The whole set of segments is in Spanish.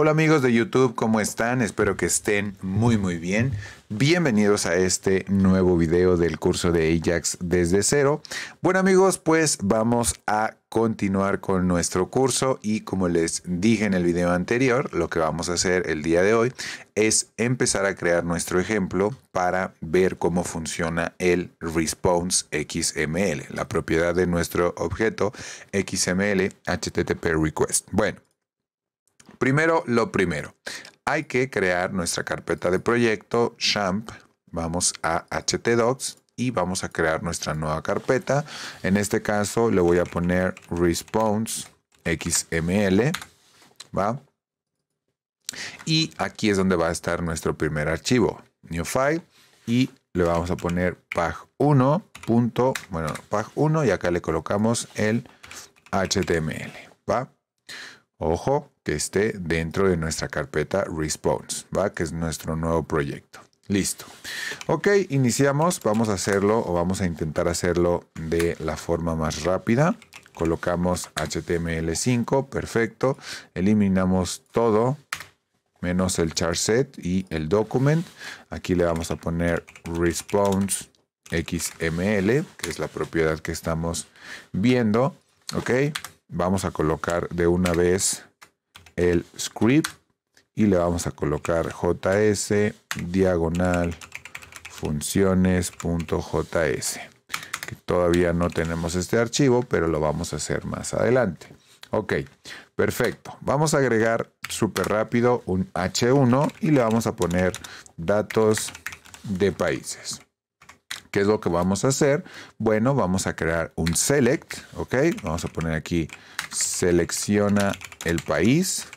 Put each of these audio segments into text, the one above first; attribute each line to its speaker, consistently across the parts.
Speaker 1: Hola amigos de YouTube, ¿cómo están? Espero que estén muy muy bien. Bienvenidos a este nuevo video del curso de Ajax desde cero. Bueno amigos, pues vamos a continuar con nuestro curso y como les dije en el video anterior, lo que vamos a hacer el día de hoy es empezar a crear nuestro ejemplo para ver cómo funciona el response XML, la propiedad de nuestro objeto XML HTTP request. Bueno, Primero, lo primero. Hay que crear nuestra carpeta de proyecto, champ Vamos a htdocs y vamos a crear nuestra nueva carpeta. En este caso le voy a poner response xml. ¿va? Y aquí es donde va a estar nuestro primer archivo, new file. Y le vamos a poner pag1. bueno, pag1 y acá le colocamos el HTML. ¿Va? Ojo, que esté dentro de nuestra carpeta response, ¿va? Que es nuestro nuevo proyecto. Listo. Ok, iniciamos. Vamos a hacerlo o vamos a intentar hacerlo de la forma más rápida. Colocamos HTML5, perfecto. Eliminamos todo menos el charset y el document. Aquí le vamos a poner response XML, que es la propiedad que estamos viendo. Ok, vamos a colocar de una vez el script y le vamos a colocar js diagonal funciones.js que todavía no tenemos este archivo pero lo vamos a hacer más adelante ok perfecto vamos a agregar súper rápido un h1 y le vamos a poner datos de países ¿Qué es lo que vamos a hacer? Bueno, vamos a crear un select, ¿ok? Vamos a poner aquí selecciona el país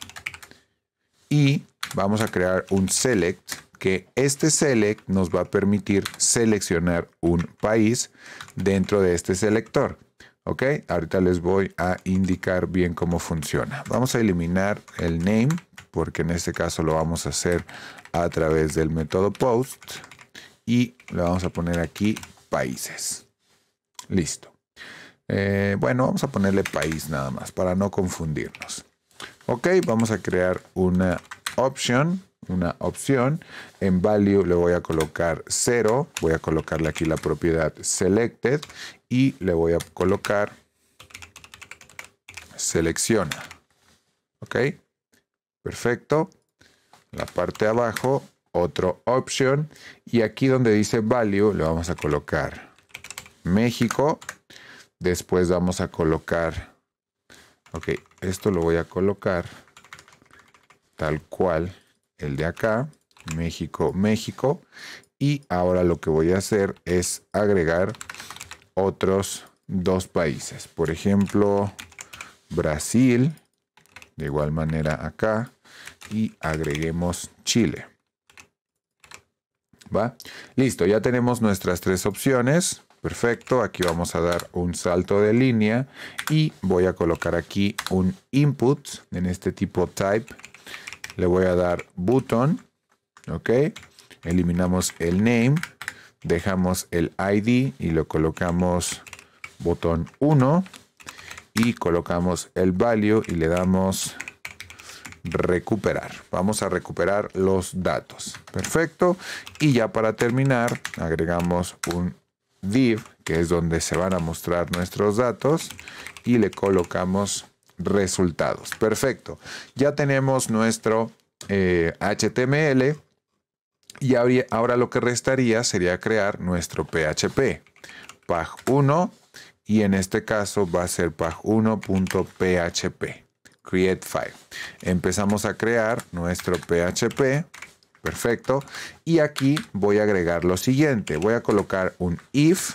Speaker 1: y vamos a crear un select que este select nos va a permitir seleccionar un país dentro de este selector. Ok, ahorita les voy a indicar bien cómo funciona. Vamos a eliminar el name porque en este caso lo vamos a hacer a través del método post y le vamos a poner aquí países. Listo. Eh, bueno, vamos a ponerle país nada más para no confundirnos. Ok, vamos a crear una opción, una opción. En value le voy a colocar 0. Voy a colocarle aquí la propiedad selected y le voy a colocar selecciona. Ok, perfecto. La parte de abajo, otro option. Y aquí donde dice value le vamos a colocar México Después vamos a colocar, ok, esto lo voy a colocar tal cual el de acá, México, México. Y ahora lo que voy a hacer es agregar otros dos países. Por ejemplo, Brasil, de igual manera acá. Y agreguemos Chile. ¿Va? Listo, ya tenemos nuestras tres opciones. Perfecto, aquí vamos a dar un salto de línea y voy a colocar aquí un input en este tipo type. Le voy a dar button, ok. Eliminamos el name, dejamos el ID y lo colocamos botón 1 y colocamos el value y le damos recuperar. Vamos a recuperar los datos. Perfecto. Y ya para terminar, agregamos un div, que es donde se van a mostrar nuestros datos, y le colocamos resultados. Perfecto. Ya tenemos nuestro HTML eh, y ahora lo que restaría sería crear nuestro PHP. Pag1 y en este caso va a ser pag1.php. Create file. Empezamos a crear nuestro PHP. Perfecto. Y aquí voy a agregar lo siguiente. Voy a colocar un if.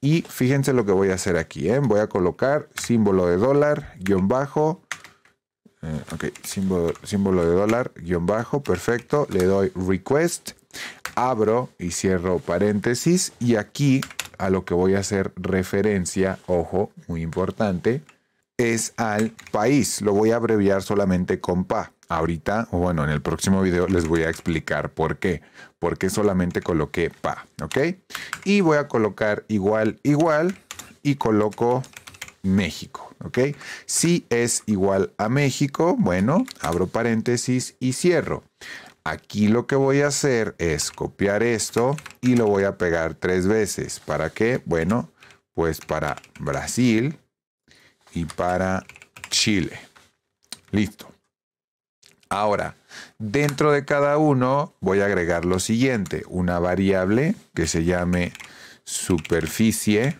Speaker 1: Y fíjense lo que voy a hacer aquí. ¿eh? Voy a colocar símbolo de dólar, guión bajo. Eh, símbolo, símbolo de dólar, guión bajo. Perfecto. Le doy request. Abro y cierro paréntesis. Y aquí a lo que voy a hacer referencia, ojo, muy importante, es al país. Lo voy a abreviar solamente con PA ahorita, o bueno, en el próximo video les voy a explicar por qué. Porque solamente coloqué pa, ¿ok? Y voy a colocar igual, igual y coloco México, ¿ok? Si es igual a México, bueno, abro paréntesis y cierro. Aquí lo que voy a hacer es copiar esto y lo voy a pegar tres veces. ¿Para qué? Bueno, pues para Brasil y para Chile. Listo. Ahora, dentro de cada uno voy a agregar lo siguiente, una variable que se llame superficie,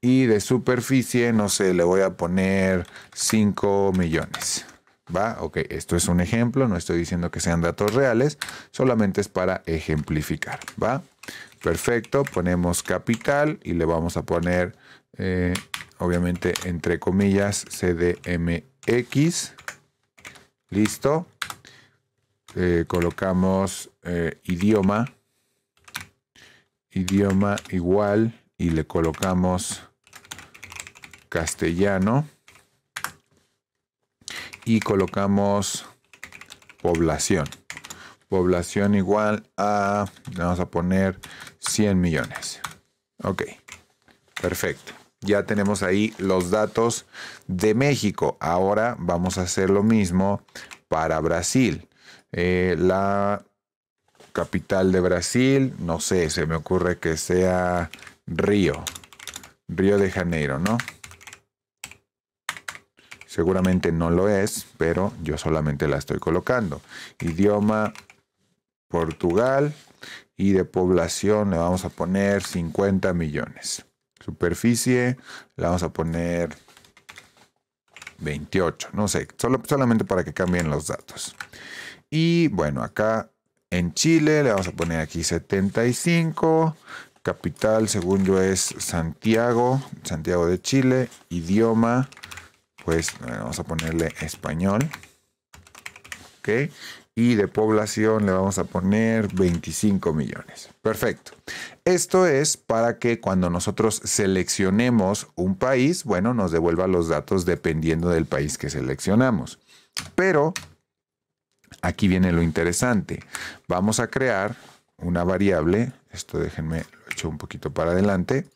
Speaker 1: Y de superficie, no sé, le voy a poner 5 millones. ¿Va? Ok, esto es un ejemplo, no estoy diciendo que sean datos reales, solamente es para ejemplificar, ¿va? Perfecto, ponemos capital y le vamos a poner, eh, obviamente, entre comillas, CDMX, Listo. Eh, colocamos eh, idioma. Idioma igual. Y le colocamos castellano. Y colocamos población. Población igual a, vamos a poner 100 millones. Ok, perfecto. Ya tenemos ahí los datos de México. Ahora vamos a hacer lo mismo para Brasil. Eh, la capital de Brasil, no sé, se me ocurre que sea Río. Río de Janeiro, ¿no? Seguramente no lo es, pero yo solamente la estoy colocando. Idioma Portugal y de población le vamos a poner 50 millones. Superficie, la vamos a poner 28, no sé, solo, solamente para que cambien los datos. Y bueno, acá en Chile le vamos a poner aquí 75, capital según yo es Santiago, Santiago de Chile, idioma, pues vamos a ponerle español. Ok, y de población le vamos a poner 25 millones. Perfecto. Esto es para que cuando nosotros seleccionemos un país, bueno, nos devuelva los datos dependiendo del país que seleccionamos. Pero aquí viene lo interesante. Vamos a crear una variable, esto déjenme un poquito para adelante,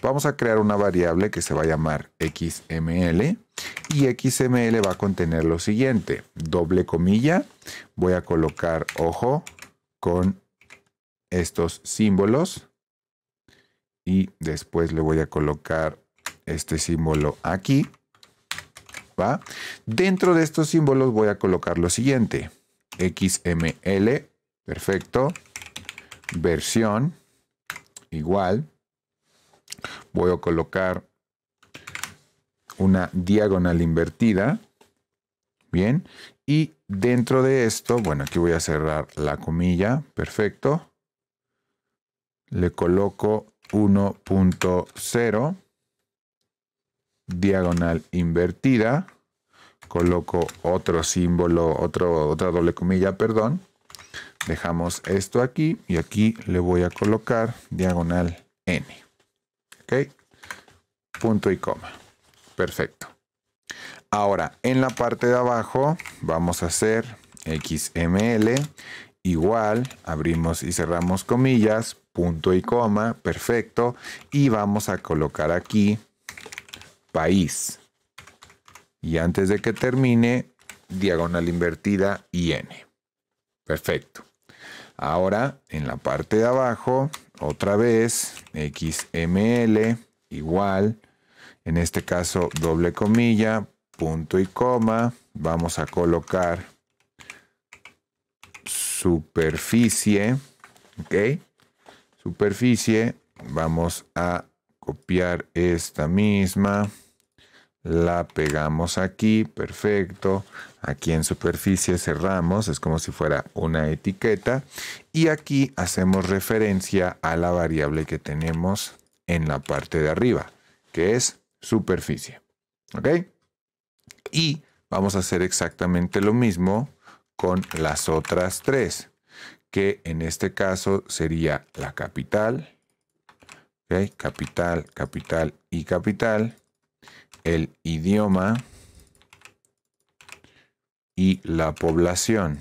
Speaker 1: vamos a crear una variable que se va a llamar xml y xml va a contener lo siguiente, doble comilla, voy a colocar ojo con estos símbolos y después le voy a colocar este símbolo aquí, ¿va? Dentro de estos símbolos voy a colocar lo siguiente, xml, perfecto, versión, igual. Voy a colocar una diagonal invertida. Bien. Y dentro de esto, bueno, aquí voy a cerrar la comilla. Perfecto. Le coloco 1.0 diagonal invertida. Coloco otro símbolo, otro, otra doble comilla, perdón. Dejamos esto aquí y aquí le voy a colocar diagonal n. ¿Ok? Punto y coma. Perfecto. Ahora, en la parte de abajo vamos a hacer xml igual, abrimos y cerramos comillas, punto y coma, perfecto. Y vamos a colocar aquí país. Y antes de que termine, diagonal invertida y n. Perfecto. Ahora en la parte de abajo, otra vez, XML igual, en este caso doble comilla, punto y coma, vamos a colocar superficie, ok, superficie, vamos a copiar esta misma, la pegamos aquí, perfecto. Aquí en superficie cerramos, es como si fuera una etiqueta. Y aquí hacemos referencia a la variable que tenemos en la parte de arriba, que es superficie. ¿Ok? Y vamos a hacer exactamente lo mismo con las otras tres, que en este caso sería la capital, ¿ok? Capital, capital y capital el idioma y la población.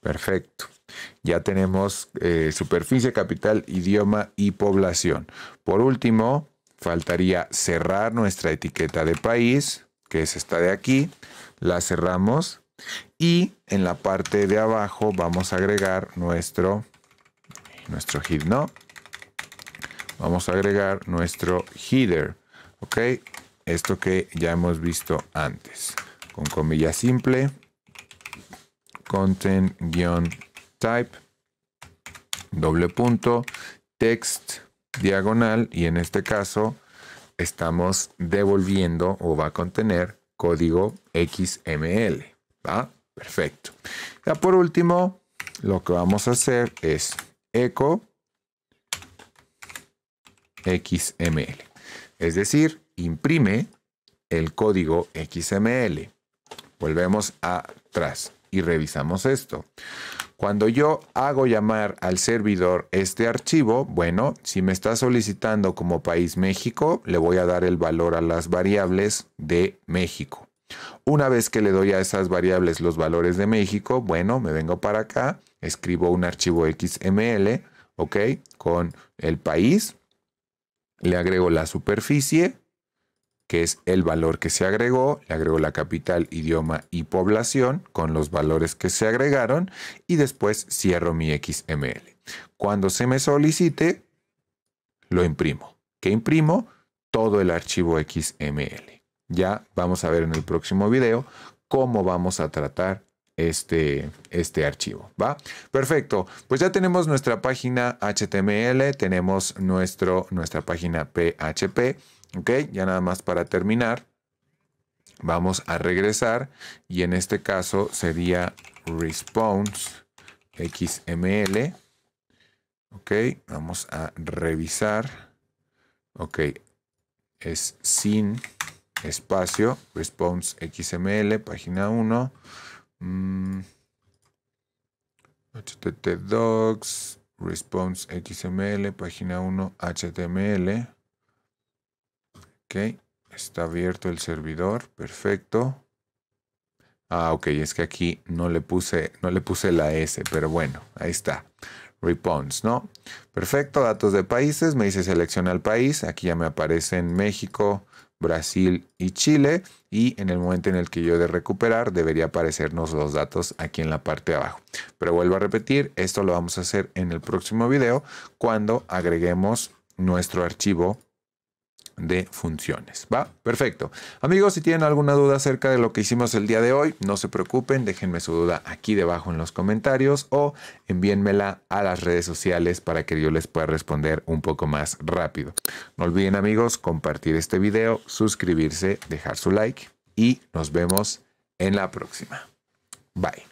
Speaker 1: Perfecto. Ya tenemos eh, superficie, capital, idioma y población. Por último, faltaría cerrar nuestra etiqueta de país, que es esta de aquí. La cerramos y en la parte de abajo vamos a agregar nuestro, nuestro hit, vamos a agregar nuestro header. ¿Ok? Esto que ya hemos visto antes. Con comilla simple. Content-type. Doble punto. Text diagonal. Y en este caso estamos devolviendo o va a contener código XML. ¿Va? Perfecto. Ya por último, lo que vamos a hacer es echo XML. Es decir, imprime el código XML. Volvemos atrás y revisamos esto. Cuando yo hago llamar al servidor este archivo, bueno, si me está solicitando como país México, le voy a dar el valor a las variables de México. Una vez que le doy a esas variables los valores de México, bueno, me vengo para acá, escribo un archivo XML, ¿ok? Con el país, le agrego la superficie, que es el valor que se agregó, le agrego la capital, idioma y población con los valores que se agregaron y después cierro mi XML. Cuando se me solicite, lo imprimo. ¿Qué imprimo? Todo el archivo XML. Ya vamos a ver en el próximo video cómo vamos a tratar este, este archivo, ¿va? Perfecto, pues ya tenemos nuestra página HTML, tenemos nuestro, nuestra página PHP, ¿ok? Ya nada más para terminar, vamos a regresar y en este caso sería response XML, ¿ok? Vamos a revisar, ¿ok? Es sin espacio, response XML, página 1, Mm. docs response xml, página 1, html. Ok, está abierto el servidor, perfecto. Ah, ok, es que aquí no le puse, no le puse la S, pero bueno, ahí está. Response, ¿no? Perfecto, datos de países, me dice selecciona el país, aquí ya me aparece en México, Brasil y Chile. Y en el momento en el que yo de recuperar debería aparecernos los datos aquí en la parte de abajo. Pero vuelvo a repetir, esto lo vamos a hacer en el próximo video cuando agreguemos nuestro archivo de funciones. ¿Va? Perfecto. Amigos, si tienen alguna duda acerca de lo que hicimos el día de hoy, no se preocupen, déjenme su duda aquí debajo en los comentarios o envíenmela a las redes sociales para que yo les pueda responder un poco más rápido. No olviden, amigos, compartir este video, suscribirse, dejar su like y nos vemos en la próxima. Bye.